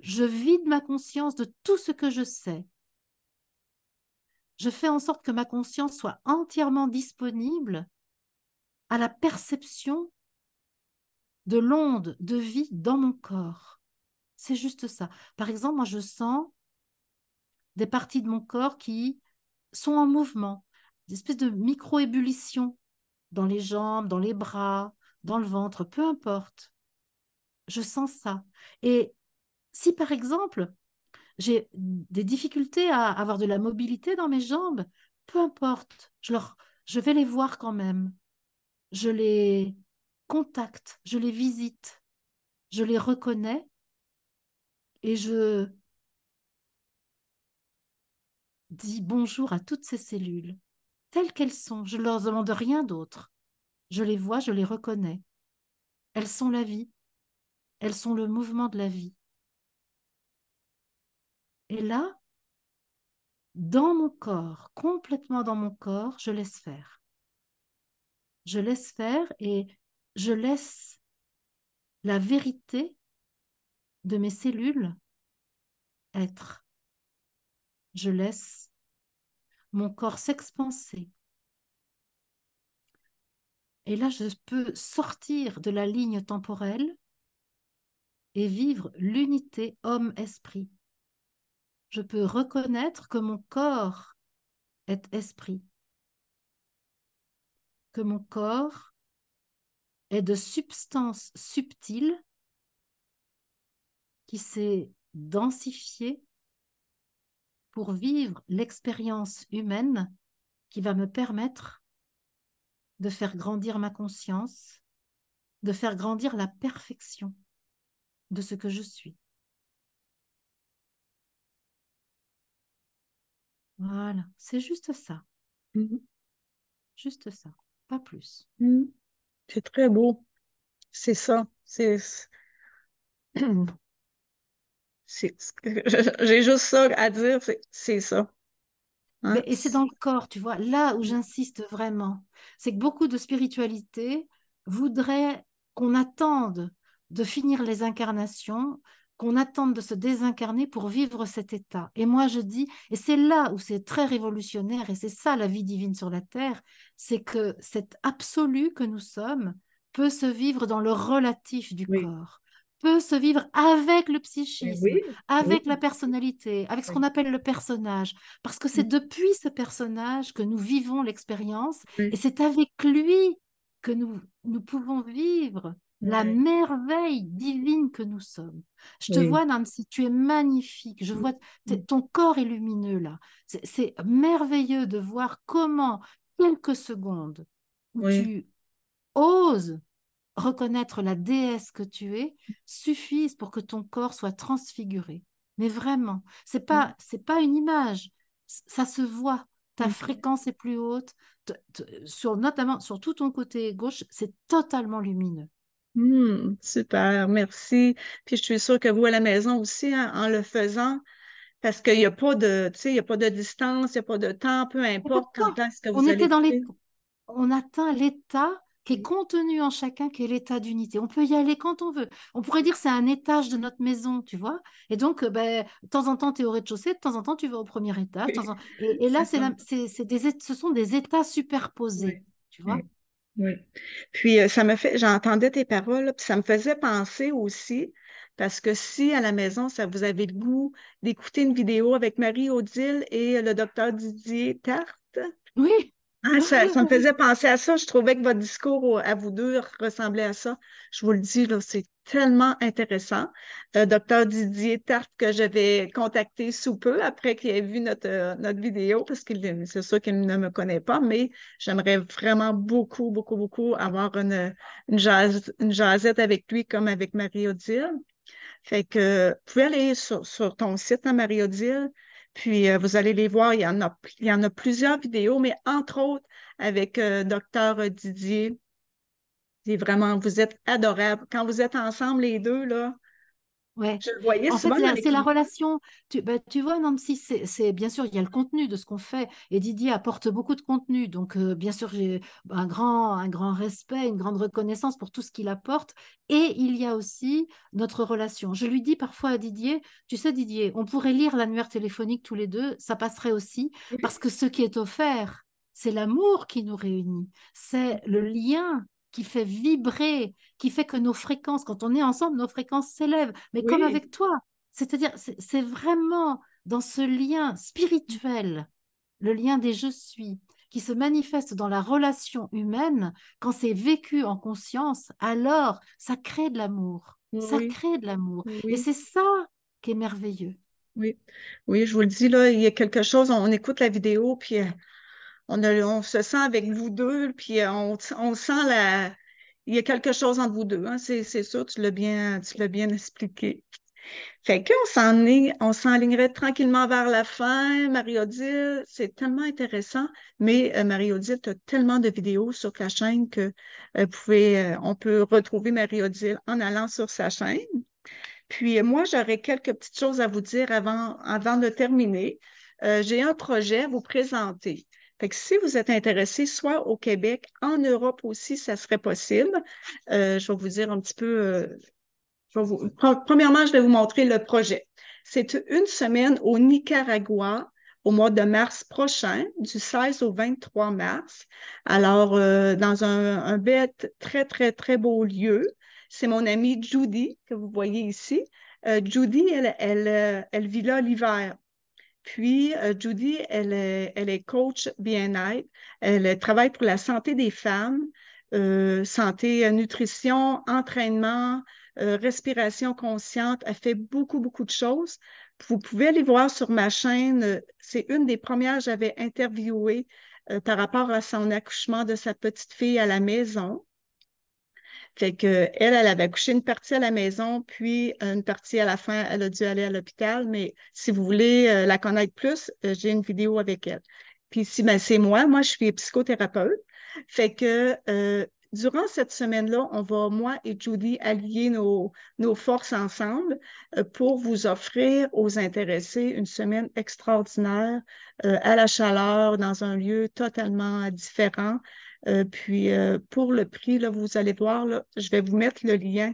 B: je vide ma conscience de tout ce que je sais je fais en sorte que ma conscience soit entièrement disponible à la perception de l'onde de vie dans mon corps. C'est juste ça. Par exemple, moi, je sens des parties de mon corps qui sont en mouvement, des espèces de micro-ébullition dans les jambes, dans les bras, dans le ventre, peu importe. Je sens ça. Et si, par exemple, j'ai des difficultés à avoir de la mobilité dans mes jambes, peu importe, je, leur, je vais les voir quand même. Je les contacte, je les visite, je les reconnais et je dis bonjour à toutes ces cellules, telles qu'elles sont. Je ne leur demande rien d'autre. Je les vois, je les reconnais. Elles sont la vie. Elles sont le mouvement de la vie. Et là, dans mon corps, complètement dans mon corps, je laisse faire. Je laisse faire et je laisse la vérité de mes cellules être. Je laisse mon corps s'expanser. Et là, je peux sortir de la ligne temporelle et vivre l'unité homme-esprit je peux reconnaître que mon corps est esprit, que mon corps est de substance subtile qui s'est densifiée pour vivre l'expérience humaine qui va me permettre de faire grandir ma conscience, de faire grandir la perfection de ce que je suis. Voilà, c'est juste ça. Mmh juste ça, pas plus.
A: Mmh. C'est très beau. C'est ça. C'est. J'ai juste ça à dire, c'est ça. Hein.
B: Et c'est dans le corps, tu vois. Là où j'insiste vraiment, c'est que beaucoup de spiritualité voudrait qu'on attende de finir les incarnations qu'on attende de se désincarner pour vivre cet état. Et moi, je dis, et c'est là où c'est très révolutionnaire, et c'est ça la vie divine sur la Terre, c'est que cet absolu que nous sommes peut se vivre dans le relatif du corps, peut se vivre avec le eh psychisme, eh avec la personnalité, avec ce qu'on appelle le personnage, parce que c'est depuis ce personnage que nous vivons l'expérience, et c'est avec lui que nous, nous pouvons vivre la merveille divine que nous sommes. Je te vois, vois, Nancy, tu es magnifique. Je mm. vois, mm. ton corps est lumineux là. C'est merveilleux de voir comment, quelques secondes, où tu oses reconnaître la déesse que tu es, suffisent pour que ton corps soit transfiguré. Mais vraiment, c'est mm. pas c'est pas une image, ça se voit. Ta fréquence est plus haute, sur notamment sur tout ton
A: côté gauche, c'est totalement lumineux. Mmh, super, merci. Puis je suis sûre que vous à la maison aussi, hein, en le faisant, parce qu'il n'y a pas de, tu sais, il y a pas de distance, il n'y a pas de temps, peu importe quand que vous on était dans les... On atteint l'état
B: qui est contenu en chacun, qui est l'état d'unité. On peut y aller quand on veut. On pourrait dire que c'est un étage de notre maison, tu vois. Et donc, euh, ben, de temps en temps, tu es au rez-de-chaussée, de temps en temps, tu vas au premier étage. et, là, c'est, ce sont des états superposés, tu vois.
A: Oui. Puis euh, ça me fait, j'entendais tes paroles, puis ça me faisait penser aussi, parce que si à la maison, ça vous avait le goût d'écouter une vidéo avec Marie-Odile et le docteur Didier Tarte, oui. Ah, ça, me faisait penser à ça. Je trouvais que votre discours à vous deux ressemblait à ça. Je vous le dis, c'est tellement intéressant. Euh, docteur Didier Tarte, que j'avais contacté sous peu après qu'il ait vu notre, euh, vidéo, parce que c'est sûr qu'il ne me connaît pas, mais j'aimerais vraiment beaucoup, beaucoup, beaucoup avoir une, une, avec lui comme avec Marie-Odile. Fait que vous pouvez aller sur, ton site, hein, Marie-Odile. Puis euh, vous allez les voir, il y, en a, il y en a plusieurs vidéos, mais entre autres avec euh, docteur euh, Didier. C'est vraiment, vous êtes adorables. Quand vous êtes ensemble les deux, là, Ouais. Je le voyais en c'est la
B: relation. Bah, tu, vois, Nancy, c'est bien sûr, il y a le contenu de ce qu'on fait. Et Didier apporte beaucoup de contenu. Donc, euh, bien sûr, j'ai un grand, un grand respect, une grande reconnaissance pour tout ce qu'il apporte. Et il y a aussi notre relation. Je lui dis parfois à Didier, tu sais, Didier, on pourrait lire l'annuaire téléphonique tous les deux, ça passerait aussi, parce que ce qui est offert, c'est l'amour qui nous réunit, c'est le lien qui fait vibrer, qui fait que nos fréquences, quand on est ensemble, nos fréquences s'élèvent, mais comme avec toi. C'est-à-dire, c'est vraiment dans ce lien spirituel, le lien des je suis, qui se manifeste dans la relation humaine, quand c'est vécu en conscience, alors ça crée de l'amour. Ça crée de l'amour. Et c'est
A: ça qui est merveilleux. Oui, oui, je vous le dis, là, il y a quelque chose, on, on écoute la vidéo, puis euh, on, se sent avec vous deux, puis euh, on, sent la. Il y a quelque chose entre vous deux, hein, c'est sûr, tu l'as bien, tu l'as bien expliqué. Fait on s'en on s'enlignerait tranquillement vers la fin. Marie-Odile, c'est tellement intéressant, mais euh, Marie-Odile, tu as tellement de vidéos sur ta chaîne que euh, on peut retrouver Marie-Odile en allant sur sa chaîne. Puis moi, j'aurais quelques petites choses à vous dire avant, avant de terminer. J'ai un projet à vous présenter. Fait que si vous êtes intéressé, soit au Québec, en Europe aussi, ça serait possible. Euh, je vais vous dire un petit peu. Euh, premièrement, je vais vous montrer le projet. C'est une semaine au Nicaragua au mois de mars prochain, du 16 au 23 mars. Alors, euh, dans un, un très, très, très beau lieu. C'est mon amie Judy que vous voyez ici. Judy, elle, elle, elle vit là l'hiver. Puis, euh, Judy, elle est, coach bien-être. Elle travaille pour la santé des femmes, euh, santé, euh, nutrition, entraînement, respiration consciente. Elle fait beaucoup, beaucoup de choses. Vous pouvez aller voir sur ma chaîne. C'est une des premières que j'avais interviewées par rapport à son accouchement de sa petite fille à la maison. Fait que elle, elle avait accouché une partie à la maison, puis une partie à la fin, elle a dû aller à l'hôpital. Mais si vous voulez euh, la connaître plus, euh, j'ai une vidéo avec elle. Puis si ben, c'est moi, moi je suis psychothérapeute. Fait que euh, durant cette semaine-là, on va, moi et Judy, allier nos, nos forces ensemble pour vous offrir aux intéressés une semaine extraordinaire à la chaleur, dans un lieu totalement différent, euh, puis euh, pour le prix, là, vous allez voir, là, je vais vous mettre le lien.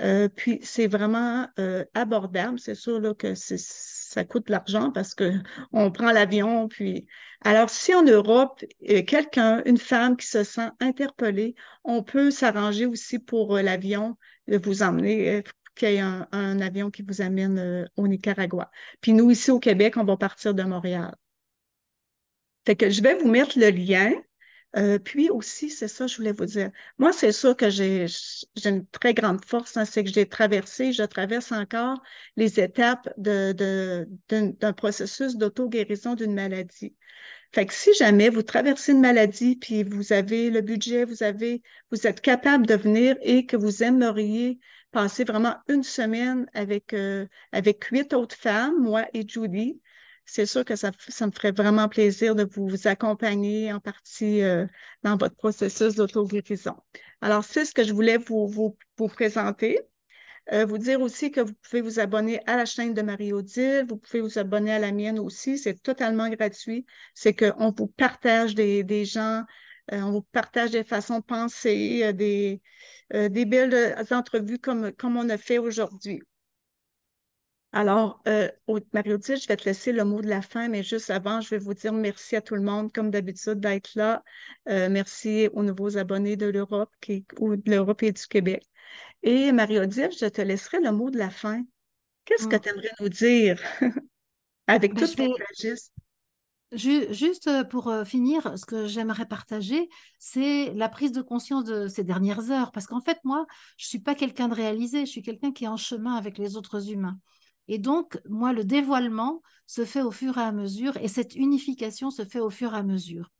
A: Euh, puis c'est vraiment abordable. C'est sûr là, que ça coûte de l'argent parce qu'on prend l'avion. Puis... Alors, si en Europe, quelqu'un, une femme qui se sent interpellée, on peut s'arranger aussi pour l'avion, de vous emmener, qu'il y ait un, avion qui vous amène au Nicaragua. Puis nous, ici au Québec, on va partir de Montréal. que je vais vous mettre le lien euh, puis aussi, c'est ça, je voulais vous dire. Moi, c'est ça que j'ai une très grande force, hein, c'est que j'ai traversé, je traverse encore les étapes d'un processus d'auto-guérison d'une maladie. Fait que si jamais vous traversez une maladie, puis vous avez le budget, vous avez, vous êtes capable de venir et que vous aimeriez passer vraiment une semaine avec, euh, avec huit autres femmes, moi et Julie, c'est sûr que ça, me ferait vraiment plaisir de vous accompagner en partie euh, dans votre processus dauto Alors, c'est ce que je voulais vous, vous, présenter. Euh, vous dire aussi que vous pouvez vous abonner à la chaîne de Marie-Odile, vous pouvez vous abonner à la mienne aussi, c'est totalement gratuit. C'est qu'on vous partage des, gens, euh, on vous partage des façons de penser, des, des belles entrevues comme, comme on a fait aujourd'hui. Alors, euh, Marie-Odile, je vais te laisser le mot de la fin, mais juste avant, je vais vous dire merci à tout le monde, comme d'habitude, d'être là. Euh, merci aux nouveaux abonnés de l'Europe ou de l'Europe et du Québec. Et Marie-Odile, je te laisserai le mot de la fin. Qu'est-ce que ah. tu aimerais nous dire avec tous toutes les
B: Juste euh, pour finir, ce que j'aimerais partager, c'est la prise de conscience de ces dernières heures. Parce qu'en fait, moi, je ne suis pas quelqu'un de réalisé, je suis quelqu'un qui est en chemin avec les autres humains. Et donc, moi, le dévoilement se fait au fur et à mesure, et cette unification se fait au fur et à mesure.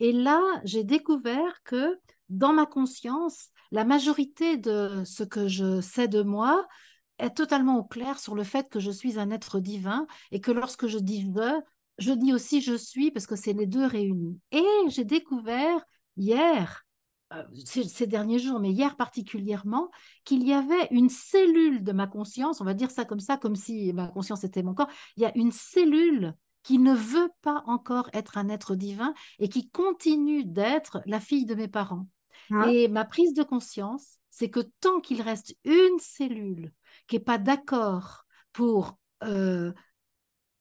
B: Et là, j'ai découvert que dans ma conscience, la majorité de ce que je sais de moi est totalement au clair sur le fait que je suis un être divin et que lorsque je dis je, je dis aussi je suis parce que c'est les deux réunis. Et j'ai découvert hier euh, ces, derniers jours, mais hier particulièrement, qu'il y avait une cellule de ma conscience, on va dire ça comme ça, comme si ma conscience était mon corps, il y a une cellule qui ne veut pas encore être un être divin et qui continue d'être la fille de mes parents. Ah. Et ma prise de conscience, c'est que tant qu'il reste une cellule qui n'est pas d'accord pour euh,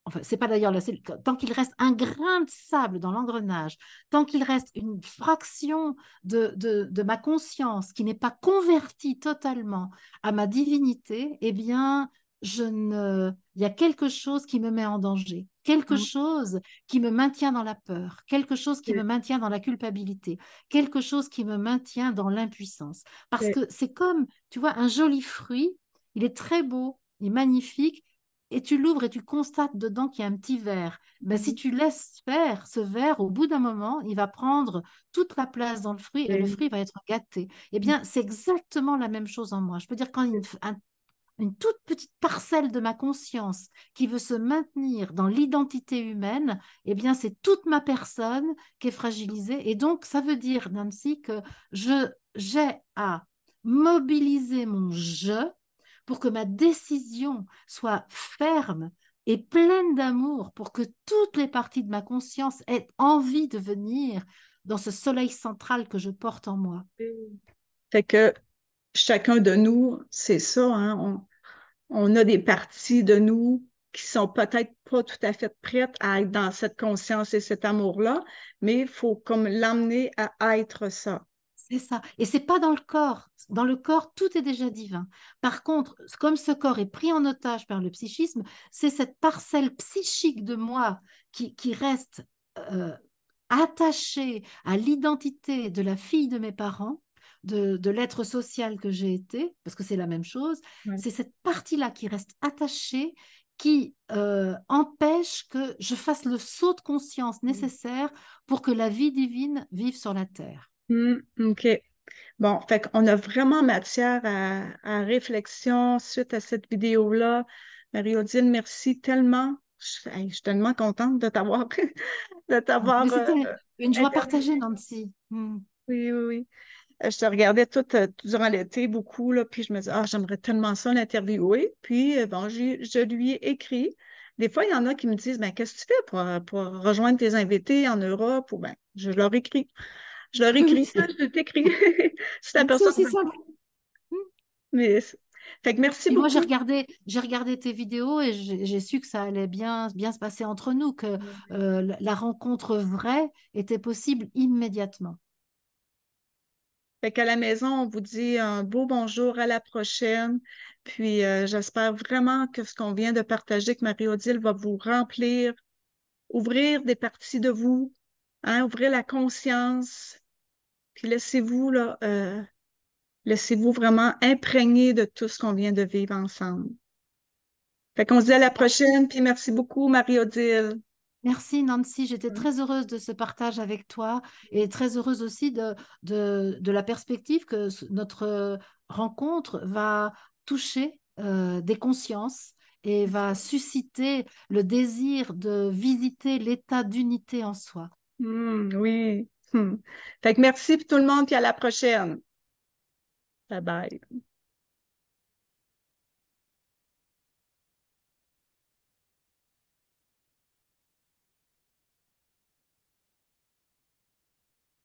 B: enfin, c'est pas d'ailleurs la tant qu'il reste un grain de sable dans l'engrenage, tant qu'il reste une fraction de, de, ma conscience qui n'est pas convertie totalement à ma divinité, eh bien, je ne... il y a quelque chose qui me met en danger, quelque mmh. chose qui me maintient dans la peur, quelque chose qui me maintient dans la culpabilité, quelque chose qui me maintient dans l'impuissance. Parce que c'est comme, tu vois, un joli fruit, il est très beau, il est magnifique, et tu l'ouvres et tu constates dedans qu'il y a un petit verre, ben, si mmh tu laisses faire ce verre, au bout d'un moment, il va prendre toute la place dans le fruit et le fruit va être gâté. Eh mmh. bien, c'est exactement la même chose en moi. Je peux dire quand une, toute petite parcelle de ma conscience qui veut se maintenir dans l'identité humaine, eh bien, c'est toute ma personne qui est fragilisée. Et donc, ça veut dire, Nancy, que je j'ai à mobiliser mon je pour que ma décision soit ferme et pleine d'amour, pour que toutes les parties de ma conscience aient envie de venir dans ce soleil central que je porte en moi.
A: Fait que chacun de nous, c'est ça, hein, on, a des parties de nous qui sont peut-être pas tout à fait prêtes à être dans cette conscience et cet amour-là, mais il faut comme l'amener à être ça. C'est ça.
B: Et c'est pas dans le corps. Dans le corps, tout est déjà divin. Par contre, comme ce corps est pris en otage par le psychisme, c'est cette parcelle psychique de moi qui, reste euh, attachée à l'identité de la fille de mes parents, de, l'être social que j'ai été, parce que c'est la même chose. C'est cette partie-là qui reste attachée qui euh, empêche que je fasse le saut de conscience mmh. nécessaire pour que la vie divine vive sur la terre.
A: Mmh, OK. Bon, fait qu'on a vraiment matière à, réflexion suite à cette vidéo-là. Marie-Odile, merci tellement. Je, suis tellement contente de t'avoir. de t'avoir euh, une joie partagée, Nancy. Mmh. Oui, oui, oui. Euh, je te regardais tout, euh, durant l'été beaucoup, là, puis je me disais, ah, j'aimerais tellement ça l'interviewer. Puis, bon, je lui ai écrit. Des fois, il y en a qui me disent, ben, qu'est-ce que tu fais pour, pour rejoindre tes invités en Europe? Ou ben, je leur écris. Je leur écris ça, je t'écris. si t'aperçois. C'est simple. Hmm. Mais fait merci beaucoup. Moi, j'ai regardé,
B: j'ai regardé tes vidéos et j'ai su que ça allait bien, bien se passer entre nous, que euh,
A: la rencontre vraie était possible immédiatement. Fait qu'à la maison, on vous dit un beau bonjour, à la prochaine. Puis euh, j'espère vraiment que ce qu'on vient de partager, avec Marie-Odile va vous remplir, ouvrir des parties de vous, hein, ouvrir la conscience, puis laissez-vous là, euh, laissez-vous vraiment imprégner de tout ce qu'on vient de vivre ensemble. Fait qu'on se dit à la prochaine, puis merci beaucoup, Marie-Odile. Merci Nancy,
B: j'étais très heureuse de ce partage avec toi et très heureuse aussi de, de, la perspective que notre rencontre va toucher euh, des consciences et va susciter le désir de visiter l'état
A: d'unité en soi. Mmh, oui, Hmm. Fait merci tout le monde, et à la prochaine. Bye bye.